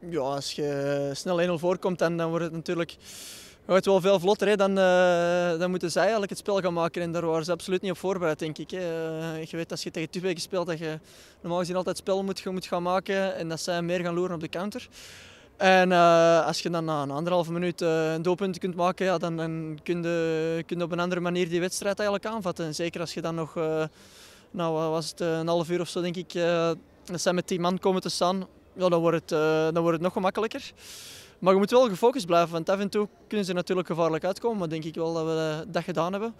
Ja, als je snel 1-0 voorkomt, dan, dan wordt het natuurlijk wordt wel veel vlotter. Hè. Dan, eh, dan moeten zij eigenlijk het spel gaan maken. En daar waren ze absoluut niet op voorbereid, denk ik. Hè. Eh, je weet, als je tegen Tubeke speelt, dat je normaal gezien altijd het spel moet, gaan maken. En dat zij meer gaan loeren op de counter. En eh, als je dan na een anderhalve minuut een doelpunt kunt maken, ja, dan, dan kun, je, kun op een andere manier die wedstrijd eigenlijk aanvatten. zeker als je dan nog, nou was het een half uur of zo denk ik, dat zij met die man komen te staan ja, dan, wordt het, eh, dan wordt het nog gemakkelijker. Maar je moet wel gefocust blijven, want af en toe kunnen ze natuurlijk gevaarlijk uitkomen. Maar denk ik wel dat we eh, dat gedaan hebben.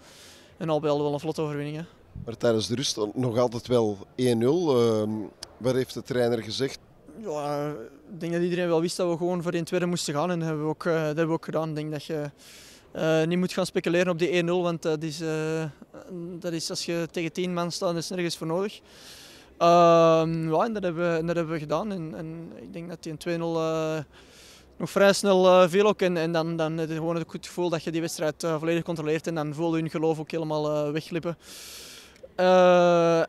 En al bij al wel een vlotte overwinning. Maar tijdens de rust nog altijd wel 1-0. Ehm, wat heeft de trainer gezegd? Ja, ik denk dat iedereen wel wist dat we gewoon voor 1-2 moesten gaan. En dat hebben we ook, eh, dat hebben we ook gedaan. Ik denk dat je... niet moet gaan speculeren op die 1-0, want dat is, dat is als je tegen 10 man staat, is nergens voor nodig. Ehm, ja, en dat hebben, we, dat hebben we gedaan. En, en ik denk dat die een 2-0 eh, nog vrij snel eh, veel ook. En, en dan, dan heb je gewoon het goed gevoel dat je die wedstrijd eh, volledig controleert. En dan je hun geloof ook helemaal wegglippen.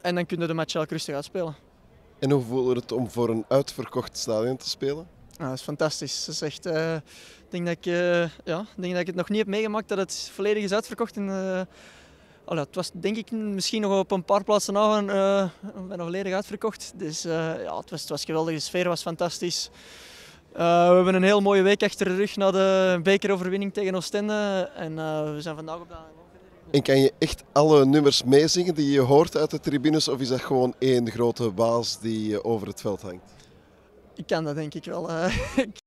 en dan kun je de match rustig uitspelen. En hoe voelde het om voor een uitverkocht stadion te spelen? Ah, dat is fantastisch. Dat ik denk dat ik, ja, denk dat ik het nog niet heb meegemaakt dat het volledig is uitverkocht. En, het was denk ik misschien nog op een paar plaatsen na en uh, eh, ben nog volledig uitverkocht. Dus eh, ja, het was, het was geweldig, sfeer was fantastisch. Eh, we hebben een heel mooie week achter de rug na de bekeroverwinning tegen Oostende. En we zijn vandaag op de en kan je echt alle nummers meezingen die je hoort uit de tribunes? Of is dat gewoon één grote baas die over het veld hangt? Ik kan dat denk ik wel.